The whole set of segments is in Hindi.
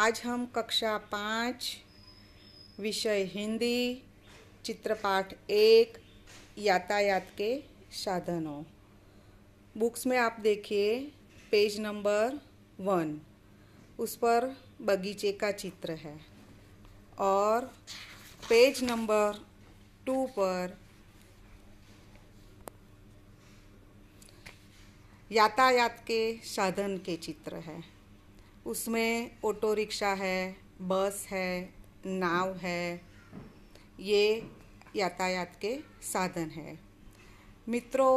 आज हम कक्षा पाँच विषय हिंदी चित्रपाठ एक यातायात के साधनों बुक्स में आप देखिए पेज नंबर वन उस पर बगीचे का चित्र है और पेज नंबर टू पर यातायात के साधन के चित्र है उसमें ऑटो रिक्शा है बस है नाव है ये यातायात के साधन है मित्रों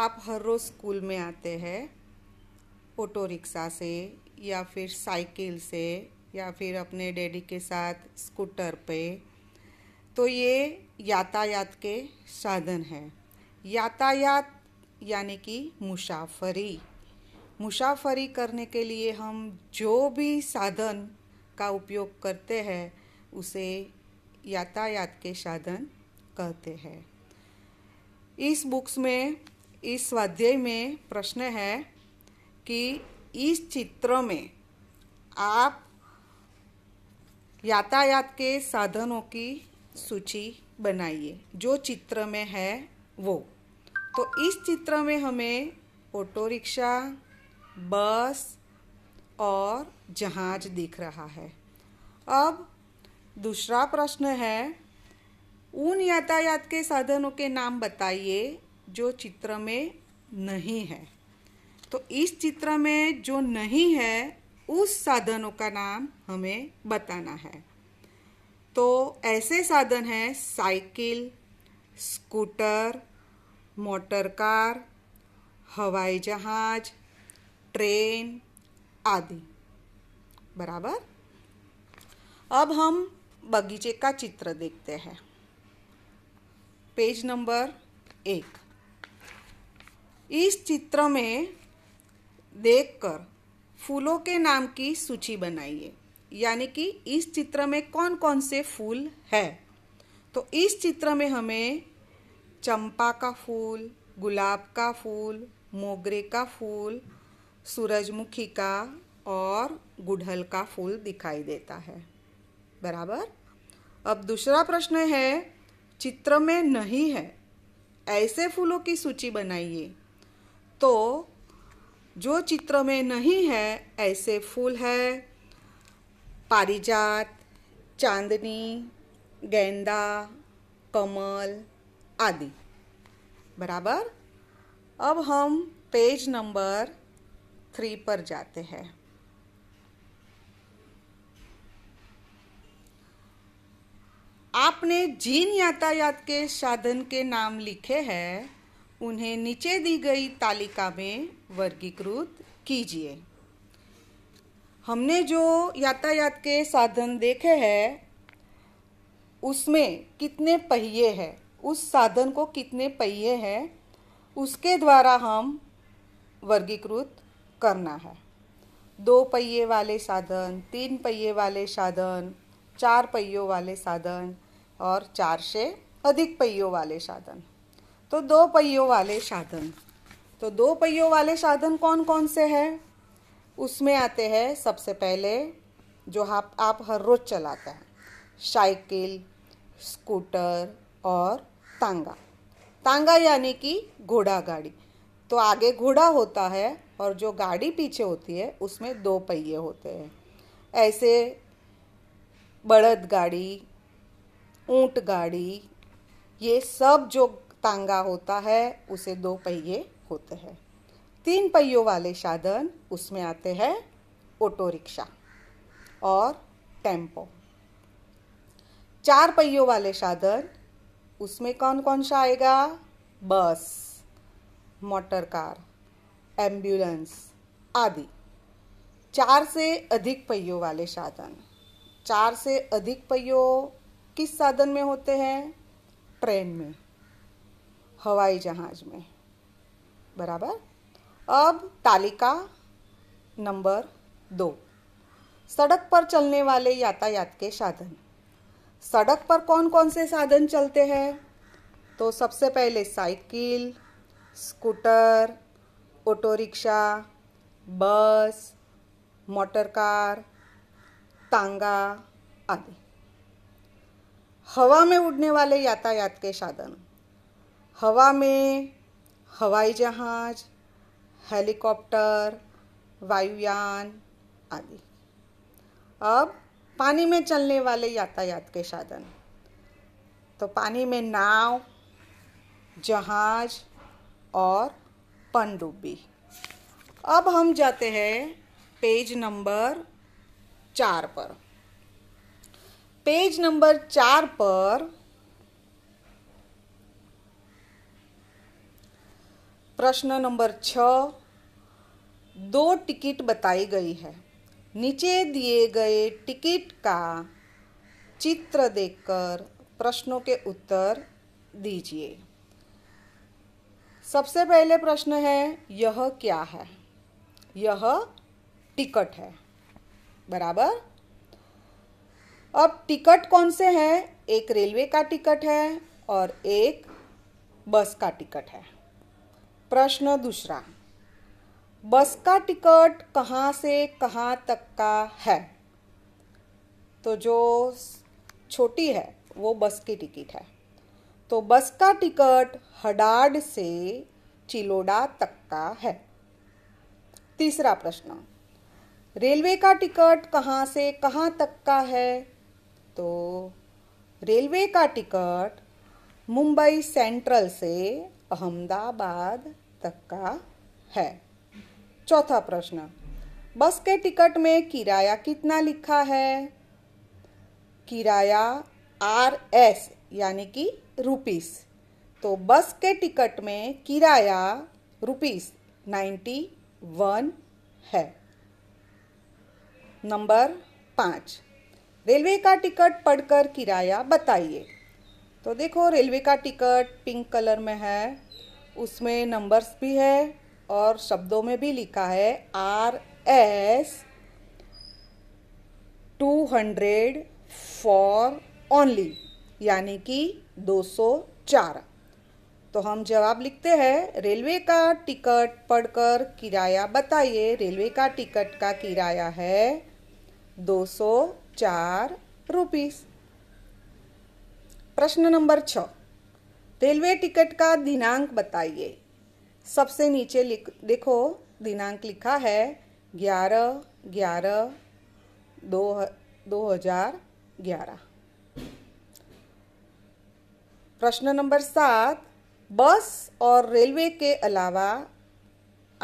आप हर रोज़ स्कूल में आते हैं ऑटो रिक्शा से या फिर साइकिल से या फिर अपने डैडी के साथ स्कूटर पे तो ये यातायात के साधन है यातायात यानी कि मुसाफरी मुसाफरी करने के लिए हम जो भी साधन का उपयोग करते हैं उसे यातायात के साधन कहते हैं इस बुक्स में इस स्वाध्याय में प्रश्न है कि इस चित्र में आप यातायात के साधनों की सूची बनाइए जो चित्र में है वो तो इस चित्र में हमें ऑटो रिक्शा बस और जहाज दिख रहा है अब दूसरा प्रश्न है उन यातायात के साधनों के नाम बताइए जो चित्र में नहीं है तो इस चित्र में जो नहीं है उस साधनों का नाम हमें बताना है तो ऐसे साधन हैं साइकिल स्कूटर मोटर कार हवाई जहाज़ ट्रेन आदि बराबर अब हम बगीचे का चित्र देखते हैं पेज नंबर एक इस चित्र में देखकर फूलों के नाम की सूची बनाइए यानी कि इस चित्र में कौन कौन से फूल है तो इस चित्र में हमें चंपा का फूल गुलाब का फूल मोगरे का फूल सूरजमुखी का और गुड़हल का फूल दिखाई देता है बराबर अब दूसरा प्रश्न है चित्र में नहीं है ऐसे फूलों की सूची बनाइए तो जो चित्र में नहीं है ऐसे फूल है पारिजात चांदनी गेंदा कमल आदि बराबर अब हम पेज नंबर थ्री पर जाते हैं आपने जिन यातायात के साधन के नाम लिखे हैं उन्हें नीचे दी गई तालिका में वर्गीकृत कीजिए हमने जो यातायात के साधन देखे हैं उसमें कितने पहिए हैं उस साधन को कितने पहिए हैं उसके द्वारा हम वर्गीकृत करना है दो पहिए वाले साधन तीन पहिए वाले साधन चार पहियों वाले साधन और चार से अधिक पहियों वाले साधन तो दो पहियों वाले साधन तो दो पहियों वाले साधन कौन कौन से हैं उसमें आते हैं सबसे पहले जो आप आप हर रोज़ चलाते हैं साइकिल स्कूटर और तांगा तांगा यानी कि घोड़ा गाड़ी तो आगे घोड़ा होता है और जो गाड़ी पीछे होती है उसमें दो पहिए होते हैं ऐसे बड़द गाड़ी ऊँट गाड़ी ये सब जो तांगा होता है उसे दो पहिए होते हैं तीन पहियों वाले साधन उसमें आते हैं ऑटो रिक्शा और टेम्पो चार पहियों वाले साधन उसमें कौन कौन सा आएगा बस मोटर कार एम्बुलेंस आदि चार से अधिक पहियों वाले साधन चार से अधिक पहियों किस साधन में होते हैं ट्रेन में हवाई जहाज में बराबर अब तालिका नंबर दो सड़क पर चलने वाले यातायात के साधन सड़क पर कौन कौन से साधन चलते हैं तो सबसे पहले cycle scooter auto rickshaw bus motor car तांगा आदि हवा में उड़ने वाले यातायात के साधन हवा में हवाई जहाज हेलीकॉप्टर वायुयान आदि अब पानी में चलने वाले यातायात के साधन तो पानी में नाव जहाज और पनडुब्बी अब हम जाते हैं पेज नंबर चार पर पेज नंबर चार पर प्रश्न नंबर छ दो टिकट बताई गई है नीचे दिए गए टिकट का चित्र देखकर प्रश्नों के उत्तर दीजिए सबसे पहले प्रश्न है यह क्या है यह टिकट है बराबर अब टिकट कौन से हैं एक रेलवे का टिकट है और एक बस का टिकट है प्रश्न दूसरा बस का टिकट कहाँ से कहाँ तक का है तो जो छोटी है वो बस की टिकट है तो बस का टिकट हडाड से चिलोड़ा तक का है तीसरा प्रश्न रेलवे का टिकट कहाँ से कहाँ तक का है तो रेलवे का टिकट मुंबई सेंट्रल से अहमदाबाद तक का है चौथा प्रश्न बस के टिकट में किराया कितना लिखा है किराया आर एस यानी कि रुपीस तो बस के टिकट में किराया रुपीस नाइन्टी वन है नंबर पाँच रेलवे का टिकट पढ़कर किराया बताइए तो देखो रेलवे का टिकट पिंक कलर में है उसमें नंबर्स भी है और शब्दों में भी लिखा है R S two hundred four only यानी कि 204 तो हम जवाब लिखते हैं रेलवे का टिकट पढ़कर किराया बताइए रेलवे का टिकट का किराया है 204 सौ प्रश्न नंबर छ रेलवे टिकट का दिनांक बताइए सबसे नीचे लिख देखो दिनांक लिखा है ग्यारह ग्यारह दो दो हज़ार ग्यारह प्रश्न नंबर सात बस और रेलवे के अलावा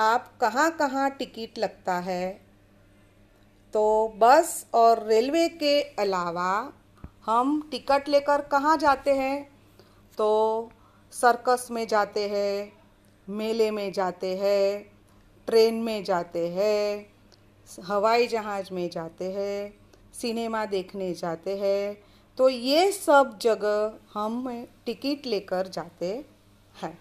आप कहाँ कहाँ टिकट लगता है तो बस और रेलवे के अलावा हम टिकट लेकर कहाँ जाते हैं तो सर्कस में जाते हैं मेले में जाते हैं ट्रेन में जाते हैं हवाई जहाज़ में जाते हैं सिनेमा देखने जाते हैं तो ये सब जगह हम टिकट लेकर जाते हैं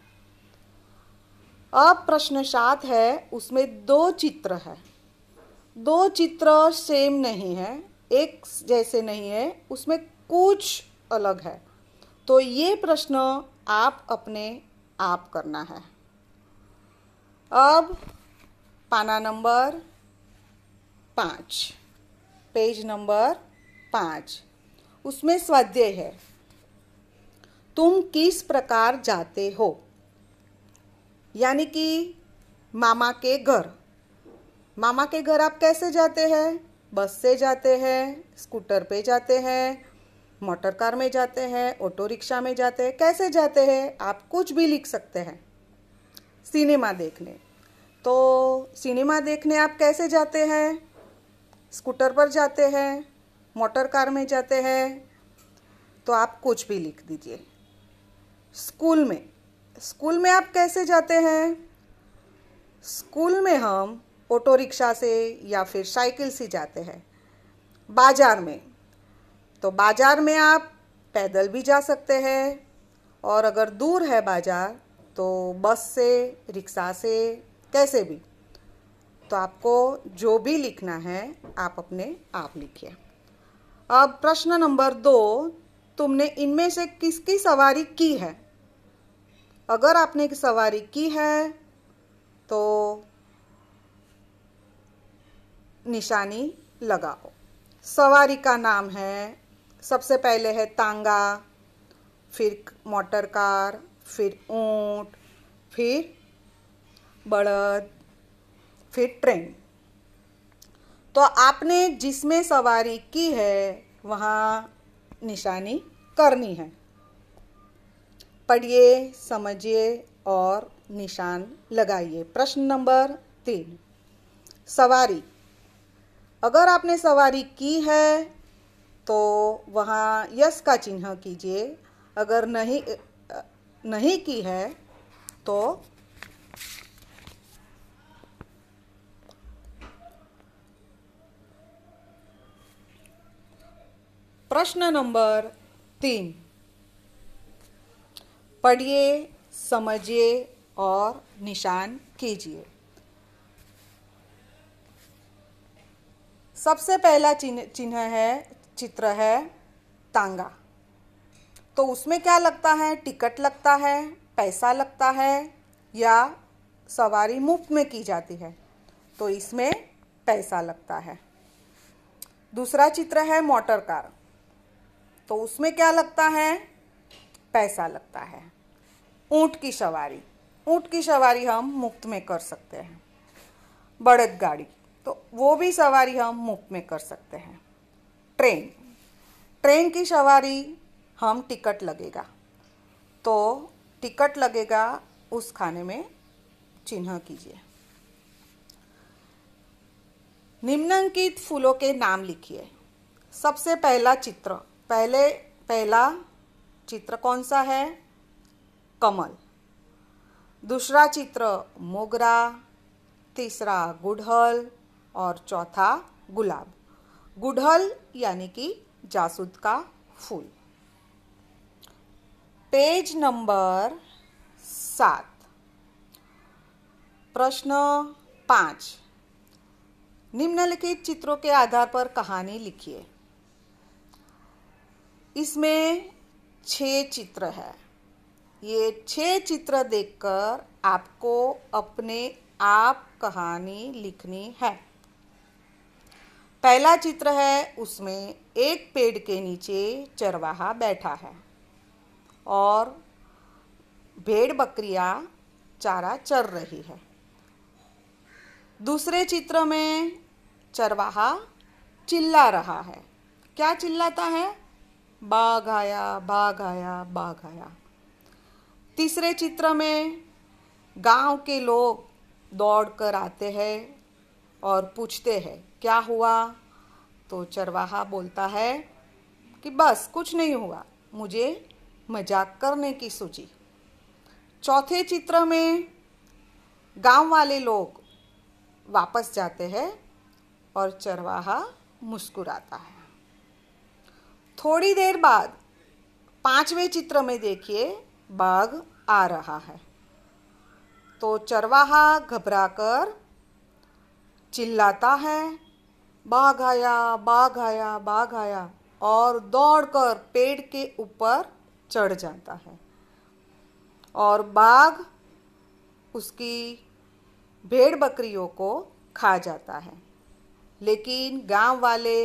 अब प्रश्न सात है उसमें दो चित्र है दो चित्र सेम नहीं है एक जैसे नहीं है उसमें कुछ अलग है तो ये प्रश्न आप अपने आप करना है अब पाना नंबर पाँच पेज नंबर पाँच उसमें स्वाध्याय है तुम किस प्रकार जाते हो यानी कि मामा के घर मामा के घर आप कैसे जाते हैं बस से जाते हैं स्कूटर पे जाते हैं मोटर कार में जाते हैं ऑटो रिक्शा में जाते हैं कैसे जाते हैं आप कुछ भी लिख सकते हैं सिनेमा देखने तो सिनेमा देखने आप कैसे जाते हैं स्कूटर पर जाते हैं मोटर कार में जाते हैं तो आप कुछ भी लिख दीजिए स्कूल में स्कूल में आप कैसे जाते हैं स्कूल में हम ऑटो रिक्शा से या फिर साइकिल से जाते हैं बाज़ार में तो बाज़ार में आप पैदल भी जा सकते हैं और अगर दूर है बाज़ार तो बस से रिक्शा से कैसे भी तो आपको जो भी लिखना है आप अपने आप लिखिए अब प्रश्न नंबर दो तुमने इनमें से किसकी सवारी की है अगर आपने की सवारी की है तो निशानी लगाओ सवारी का नाम है सबसे पहले है तांगा फिर मोटर कार फिर ऊँट फिर बड़द फिर ट्रेन तो आपने जिसमें सवारी की है वहाँ निशानी करनी है पढ़िए समझिए और निशान लगाइए प्रश्न नंबर तीन सवारी अगर आपने सवारी की है तो वहाँ यस का चिन्ह कीजिए अगर नहीं नहीं की है तो प्रश्न नंबर तीन पढ़िए समझिए और निशान कीजिए सबसे पहला चिन्ह चिन्ह है चित्र है तांगा तो उसमें क्या लगता है टिकट लगता है पैसा लगता है या सवारी मुफ्त में की जाती है तो इसमें पैसा लगता है दूसरा चित्र है मोटर कार तो उसमें क्या लगता है पैसा लगता है ऊँट की सवारी ऊँट की सवारी हम मुफ्त में कर सकते हैं बढ़त गाड़ी तो वो भी सवारी हम मुफ्त में कर सकते हैं ट्रेन ट्रेन की सवारी हम टिकट लगेगा तो टिकट लगेगा उस खाने में चिन्ह कीजिए निम्नांकित फूलों के नाम लिखिए सबसे पहला चित्र पहले पहला चित्र कौन सा है कमल दूसरा चित्र मोगरा तीसरा गुड़हल और चौथा गुलाब गुड़हल यानी कि जासूद का फूल पेज नंबर सात प्रश्न पाँच निम्नलिखित चित्रों के आधार पर कहानी लिखिए इसमें छः चित्र है ये छः चित्र देखकर आपको अपने आप कहानी लिखनी है पहला चित्र है उसमें एक पेड़ के नीचे चरवाहा बैठा है और भेड़ बकरियां चारा चर रही है दूसरे चित्र में चरवाहा चिल्ला रहा है क्या चिल्लाता है बाघ आया बाघ आया बाघ आया तीसरे चित्र में गांव के लोग दौड़ कर आते हैं और पूछते हैं क्या हुआ तो चरवाहा बोलता है कि बस कुछ नहीं हुआ मुझे मजाक करने की सूची चौथे चित्र में गांव वाले लोग वापस जाते हैं और चरवाहा मुस्कुराता है थोड़ी देर बाद पांचवें चित्र में देखिए बाघ आ रहा है तो चरवाहा घबराकर चिल्लाता है बाघ आया बाघ आया बाघ आया और दौड़कर पेड़ के ऊपर चढ़ जाता है और बाघ उसकी भेड़ बकरियों को खा जाता है लेकिन गांव वाले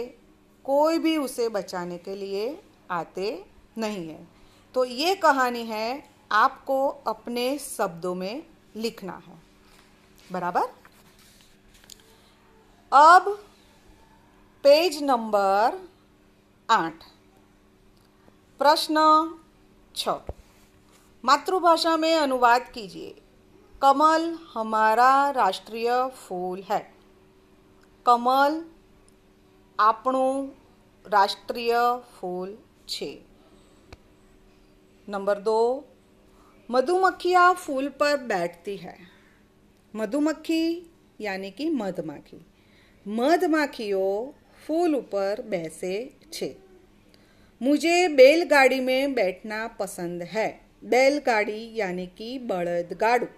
कोई भी उसे बचाने के लिए आते नहीं है तो ये कहानी है आपको अपने शब्दों में लिखना है बराबर अब पेज नंबर आठ प्रश्न छ मातृभाषा में अनुवाद कीजिए कमल हमारा राष्ट्रीय फूल है कमल આપણું રાષ્ટ્રીય ફૂલ છે નંબર દો मधुमक्खियाँ फूल पर बैठती है मधुमक्खी यानी कि मधमाखी मधमाखीઓ ફૂલ ઉપર બેસે છે મુજે બેલગાડી મેં બેઠના પસંદ હૈ બેલગાડી યાની કે બળદગાડું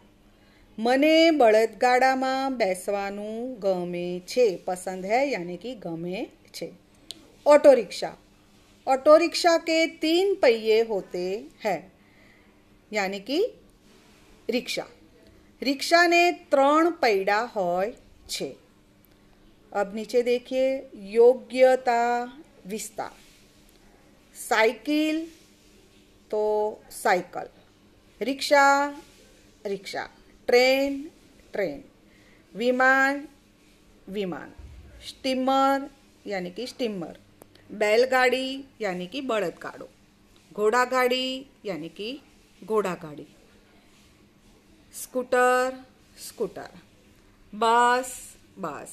મને બળદગાડામાં બેસવાનું ગમે છે પસંદ છે એટલે કે ગમે છે ઓટો રિક્ષા ઓટો રિક્ષા કે 3 પૈયે હોતે છે એટલે કે રિક્ષા રિક્ષાને 3 પૈડા હોય છે अब नीचे देखिए योग्यता विस्तार साइकिल तो cycle rickshaw rickshaw train train विमान विमान स्टीमर यानी कि स्टीमर बैलगाड़ी यानी कि बड़द गाड़ो घोड़ा गाड़ी यानी कि घोड़ा गाड़ी स्कूटर स्कूटर बस बस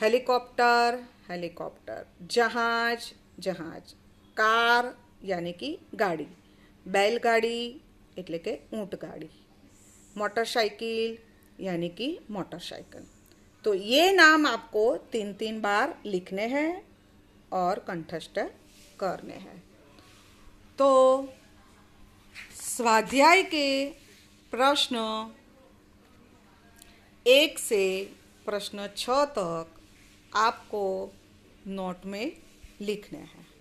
हेलीकॉप्टर हेलीकॉप्टर जहाज जहाज कार यानी कि गाड़ी बैलगाड़ी एट्ले कि ऊँट गाड़ी मोटरसाइकिल यानी कि मोटरसाइकिल तो ये नाम आपको तीन तीन बार लिखने हैं और कंठस्थ करने हैं तो स्वाध्याय के प्रश्न एक से प्रश्न छ तक आपको नोट में लिखने हैं